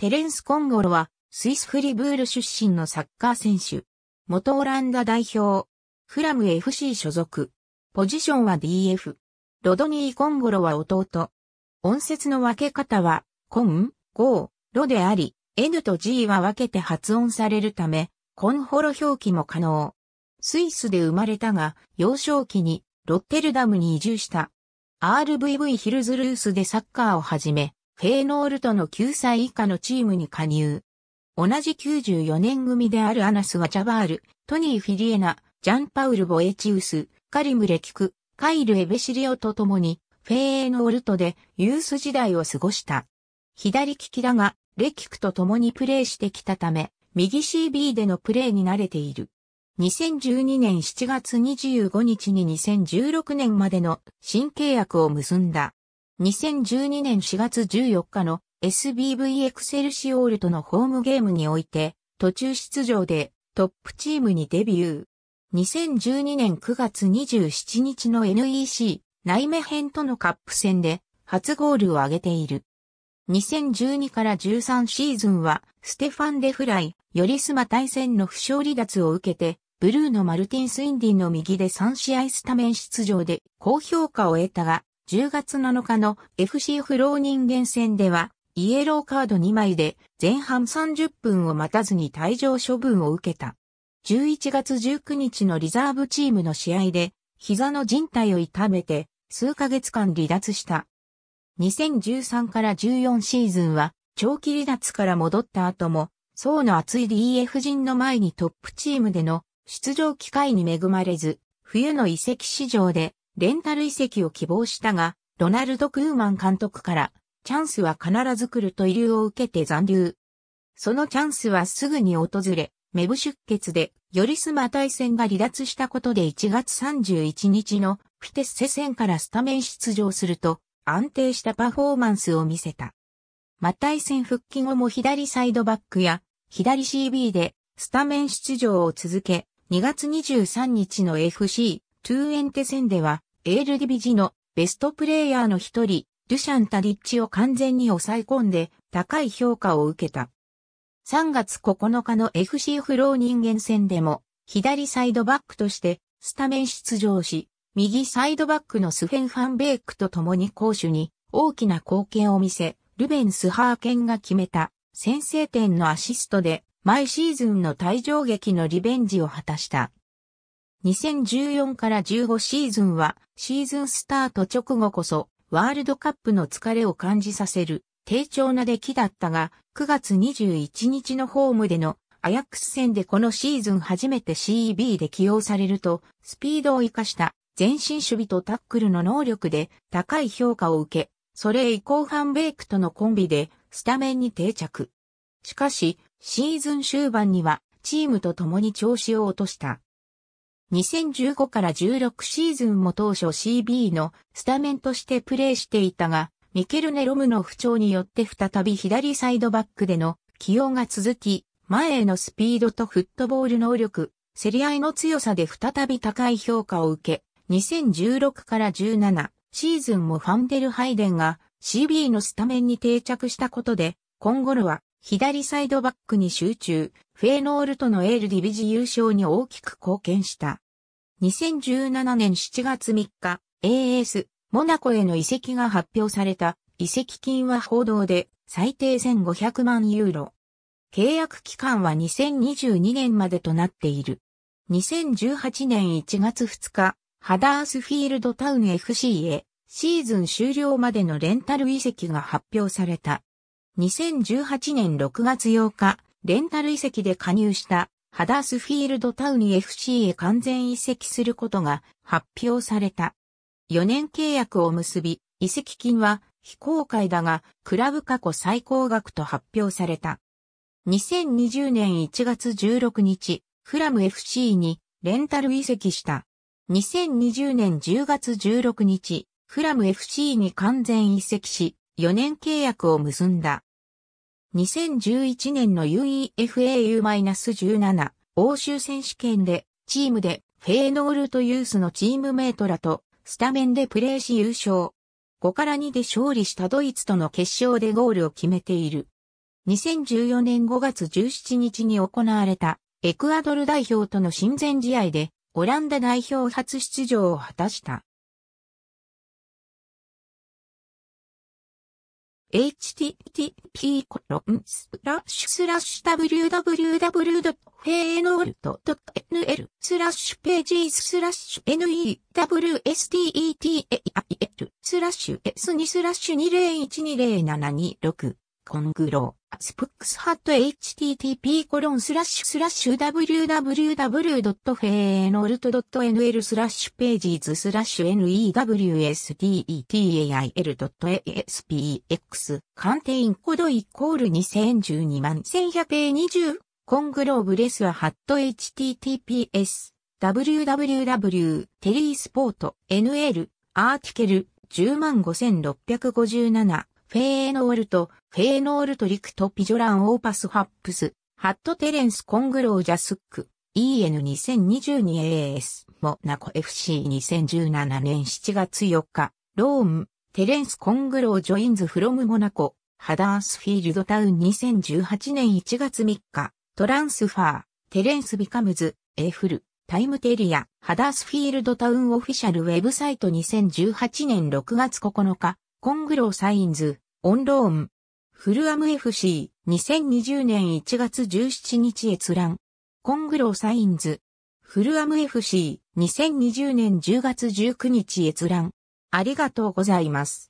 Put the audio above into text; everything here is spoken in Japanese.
テレンス・コンゴロは、スイス・フリブール出身のサッカー選手。元オランダ代表。フラム FC 所属。ポジションは DF。ロドニー・コンゴロは弟。音節の分け方は、コン、ゴー、ロであり、N と G は分けて発音されるため、コンホロ表記も可能。スイスで生まれたが、幼少期にロッテルダムに移住した。RVV ヒルズルースでサッカーを始め、フェーノールトの9歳以下のチームに加入。同じ94年組であるアナスはジャバール、トニー・フィリエナ、ジャンパウル・ボエチウス、カリム・レキク、カイル・エベシリオと共に、フェーノールトでユース時代を過ごした。左利きだが、レキクと共にプレーしてきたため、右 CB でのプレーに慣れている。2012年7月25日に2016年までの新契約を結んだ。2012年4月14日の SBV エクセルシオールとのホームゲームにおいて、途中出場でトップチームにデビュー。2012年9月27日の NEC 内目編とのカップ戦で初ゴールを挙げている。2012から13シーズンはステファン・デ・フライ、ヨリスマ対戦の負傷離脱を受けて、ブルーのマルティン・スインディの右で3試合スタメン出場で高評価を得たが、10月7日の FC フロー人間戦では、イエローカード2枚で前半30分を待たずに退場処分を受けた。11月19日のリザーブチームの試合で、膝の靭帯を痛めて、数ヶ月間離脱した。2013から14シーズンは、長期離脱から戻った後も、層の厚い DF 陣の前にトップチームでの出場機会に恵まれず、冬の移籍市場でレンタル移籍を希望したが、ロナルド・クーマン監督から、チャンスは必ず来ると遺留を受けて残留。そのチャンスはすぐに訪れ、メブ出血で、よりすま対戦が離脱したことで1月31日のフィテッセ戦からスタメン出場すると、安定したパフォーマンスを見せた。マタイ戦復帰後も左サイドバックや左 CB でスタメン出場を続け、2月23日の FC トゥーエンテ戦ではエールディビジのベストプレイヤーの一人、ルシャン・タディッチを完全に抑え込んで高い評価を受けた。3月9日の FC フロー人間戦でも左サイドバックとしてスタメン出場し、右サイドバックのスフェン・ファンベークと共に攻守に大きな貢献を見せ、ルベンス・ハーケンが決めた先制点のアシストで毎シーズンの退場劇のリベンジを果たした。2014から15シーズンは、シーズンスタート直後こそ、ワールドカップの疲れを感じさせる、低調な出来だったが、9月21日のホームでのアヤックス戦でこのシーズン初めて CEB で起用されると、スピードを活かした前進守備とタックルの能力で高い評価を受け、それ以降ハンベイクとのコンビでスタメンに定着。しかし、シーズン終盤にはチームと共に調子を落とした。2015から16シーズンも当初 CB のスタメンとしてプレーしていたが、ミケルネ・ロムの不調によって再び左サイドバックでの起用が続き、前へのスピードとフットボール能力、競り合いの強さで再び高い評価を受け、2016から17シーズンもファンデルハイデンが CB のスタメンに定着したことで、今頃は左サイドバックに集中、フェーノールとのエールディビジ優勝に大きく貢献した。2017年7月3日、AS、モナコへの移籍が発表された、移籍金は報道で最低1500万ユーロ。契約期間は2022年までとなっている。2018年1月2日、ハダースフィールドタウン FC へシーズン終了までのレンタル移籍が発表された。2018年6月8日、レンタル遺跡で加入したハダースフィールドタウン FC へ完全移籍することが発表された。4年契約を結び、遺跡金は非公開だが、クラブ過去最高額と発表された。2020年1月16日、フラム FC にレンタル移籍した。2020年10月16日、フラム FC に完全移籍し、4年契約を結んだ。2011年の UEFAU-17 欧州選手権でチームでフェーノールとユースのチームメイトらとスタメンでプレーし優勝。5から2で勝利したドイツとの決勝でゴールを決めている。2014年5月17日に行われたエクアドル代表との親善試合でオランダ代表初出場を果たした。http コ w w w f e n o l n l スラッシュページスラッシュ newstetil a スラッシュ s2 スラッシュ201207226コングロー、スプックスハット http コロンスラッシュスラッシュ w w w f e n o l t n l スラッシュページズスラッシュ newsdetail.aspx カンテインコードイコール2012万1100 20コングローブレスはハット https www テリースポート nl アーティケル105,657フェーノールト、フェーノールトリクトピジョランオーパスハップス、ハットテレンスコングロージャスック、EN2022AS、モナコ FC2017 年7月4日、ローン、テレンスコングロージョインズフロムモナコ、ハダースフィールドタウン2018年1月3日、トランスファー、テレンスビカムズ、エフル、タイムテリア、ハダースフィールドタウンオフィシャルウェブサイト2018年6月9日、コングローサインズ、オンローン。フルアム FC、2020年1月17日閲覧。コングローサインズ。フルアム FC、2020年10月19日閲覧。ありがとうございます。